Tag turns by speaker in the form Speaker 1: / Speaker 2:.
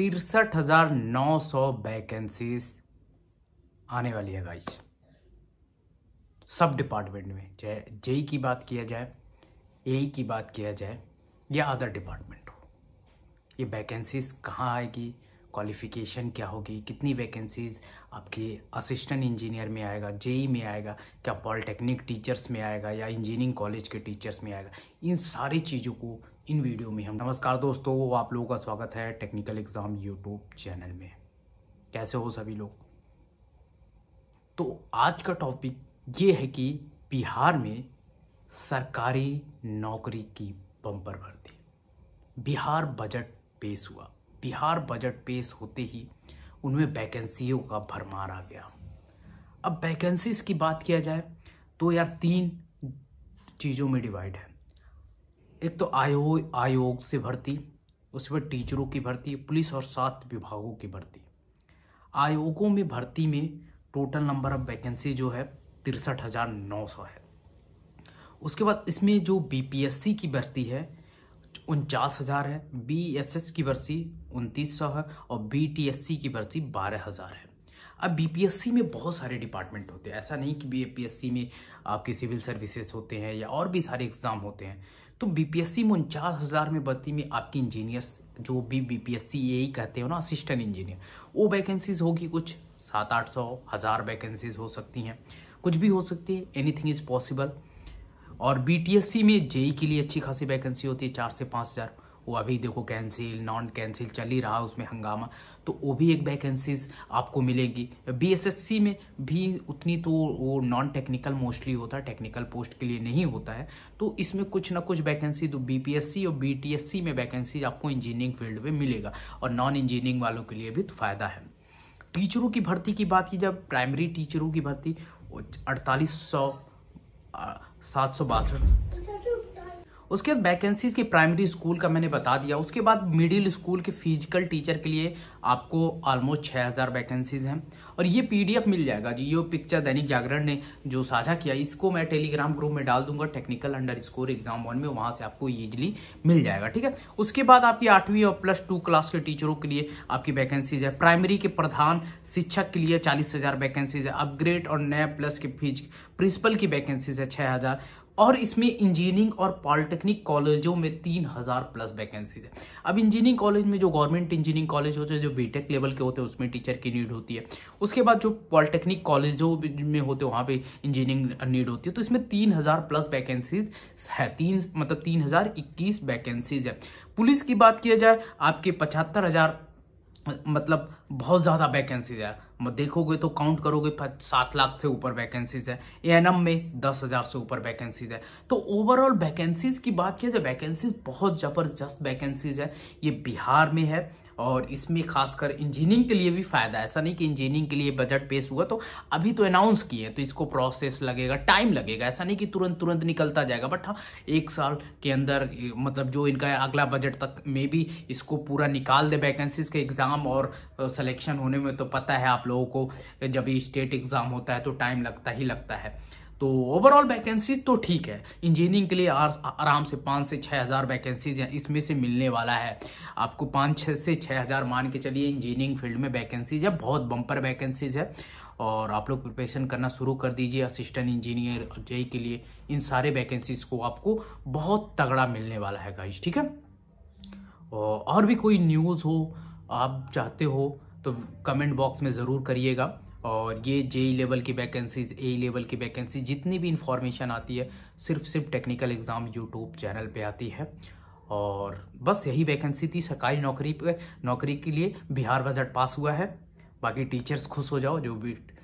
Speaker 1: तिरसठ हजार नौ सौ वैकेंसीज आने वाली है गाइस सब डिपार्टमेंट में चाहे जेई की बात किया जाए ए की बात किया जाए या अदर डिपार्टमेंट हो ये वैकेंसीज कहाँ आएगी क्वालिफ़िकेशन क्या होगी कितनी वैकेंसीज़ आपके असिस्टेंट इंजीनियर में आएगा जेई e में आएगा क्या पॉलिटेक्निक टीचर्स में आएगा या इंजीनियरिंग कॉलेज के टीचर्स में आएगा इन सारी चीज़ों को इन वीडियो में हम नमस्कार दोस्तों आप लोगों का स्वागत है टेक्निकल एग्ज़ाम यूट्यूब चैनल में कैसे हो सभी लोग तो आज का टॉपिक ये है कि बिहार में सरकारी नौकरी की बम्पर भर्ती बिहार बजट पेश हुआ बिहार बजट पेश होते ही उनमें वैकेंसियों का भरमार आ गया अब वैकेंसीज की बात किया जाए तो यार तीन चीज़ों में डिवाइड है एक तो आयो आयोग से भर्ती उसमें टीचरों की भर्ती पुलिस और सात विभागों की भर्ती आयोगों में भर्ती में टोटल नंबर ऑफ वैकेंसी जो है तिरसठ हज़ार नौ सौ है उसके बाद इसमें जो बीपीएससी की भर्ती है उनचास हज़ार है बी एस एस की बरसी उनतीस सौ है और बी टी एस सी की बरसी बारह हज़ार है अब बी पी एस सी में बहुत सारे डिपार्टमेंट होते हैं ऐसा नहीं कि बी पी एस सी में आपके सिविल सर्विसेज होते हैं या और भी सारे एग्ज़ाम होते हैं तो बी पी एस सी में उनचास हज़ार में भर्ती में आपकी इंजीनियर्स जो भी बी पी एस बीपीएससी ही कहते हो ना असिस्टेंट इंजीनियर वो वैकेंसीज होगी कुछ सात आठ सौ हज़ार वैकेंसीज हो सकती हैं कुछ भी हो सकती है एनीथिंग इज़ पॉसिबल और बीटीएससी में जेई e के लिए अच्छी खासी वैकेंसी होती है चार से पाँच हज़ार वो अभी देखो कैंसिल नॉन कैंसिल चल ही रहा उसमें हंगामा तो वो भी एक वैकेंसीज आपको मिलेगी बीएसएससी में भी उतनी तो वो नॉन टेक्निकल मोस्टली होता है टेक्निकल पोस्ट के लिए नहीं होता है तो इसमें कुछ ना कुछ वैकेंसी तो बीपीएससी और बीटीएससी में वैकेंसी आपको इंजीनियरिंग फील्ड में मिलेगा और नॉन इंजीनियरिंग वालों के लिए भी तो फायदा है टीचरों की भर्ती की बात की जब प्राइमरी टीचरों की भर्ती अड़तालीस सौ सात सौ बासठ उसके बाद वैकेंसीज के प्राइमरी स्कूल का मैंने बता दिया उसके बाद मिडिल स्कूल के फिजिकल टीचर के लिए आपको ऑलमोस्ट 6000 वैकेंसीज हैं और ये पीडीएफ मिल जाएगा जी ये पिक्चर दैनिक जागरण ने जो साझा किया इसको मैं टेलीग्राम ग्रुप में डाल दूंगा technical under score exam one में वहां से आपको ईजिली मिल जाएगा ठीक है उसके बाद आपकी आठवीं और प्लस टू क्लास के टीचरों के लिए आपकी वैकेंसीज है प्राइमरी के प्रधान शिक्षक के लिए चालीस वैकेंसीज है अपग्रेड और नए प्लस के फिज प्रिंसिपल की वैकेंसीज है छः और इसमें इंजीनियरिंग और पॉलिटेक्निक कॉलेजों में तीन हज़ार प्लस वैकेंसीज है अब इंजीनियरिंग कॉलेज में जो गवर्नमेंट इंजीनियरिंग कॉलेज होते हैं जो बीटेक लेवल के होते हैं उसमें टीचर की नीड होती है उसके बाद जो पॉलिटेक्निक कॉलेजों में होते हैं वहाँ पर इंजीनियरिंग नीड होती है तो इसमें तीन हज़ार प्लस वैकेंसीज है तीन मतलब तीन हज़ार इक्कीस वैकेंसीज है पुलिस की बात किया जाए आपके पचहत्तर हज़ार मतलब बहुत ज़्यादा वैकेंसीज है देखोगे तो काउंट करोगे सात लाख से ऊपर वैकेंसीज है ए एन एम में दस हज़ार से ऊपर वैकेंसीज है तो ओवरऑल वैकेंसीज की बात किया तो वैकेंसीज बहुत ज़बरदस्त वैकेंसीज है ये बिहार में है और इसमें खासकर इंजीनियरिंग के लिए भी फायदा ऐसा नहीं कि इंजीनियरिंग के लिए बजट पेश हुआ तो अभी तो अनाउंस किए तो इसको प्रोसेस लगेगा टाइम लगेगा ऐसा नहीं कि तुरंत तुरंत निकलता जाएगा बट हाँ एक साल के अंदर मतलब जो इनका अगला बजट तक में भी इसको पूरा निकाल दे वैकेंसीज के एग्ज़ाम और सलेक्शन होने में तो पता है आप लोगों को जब स्टेट एग्ज़ाम होता है तो टाइम लगता ही लगता है तो ओवरऑल वैकेंसी तो ठीक है इंजीनियरिंग के लिए आराम से पाँच से छः हज़ार वैकेंसीज इसमें से मिलने वाला है आपको पाँच छः से छः हज़ार मान के चलिए इंजीनियरिंग फील्ड में वैकेंसीज है बहुत बम्पर वैकेंसीज है और आप लोग प्रिपरेशन करना शुरू कर दीजिए असिस्टेंट इंजीनियर जेई के लिए इन सारे वैकेंसीज को आपको बहुत तगड़ा मिलने वाला है गाइज ठीक है और भी कोई न्यूज़ हो आप चाहते हो तो कमेंट बॉक्स में ज़रूर करिएगा और ये जे लेवल की वैकेंसीज ए लेवल की वैकेंसी जितनी भी इंफॉर्मेशन आती है सिर्फ सिर्फ टेक्निकल एग्ज़ाम यूट्यूब चैनल पे आती है और बस यही वैकेंसी थी सरकारी नौकरी पे नौकरी के लिए बिहार बजट पास हुआ है बाकी टीचर्स खुश हो जाओ जो भी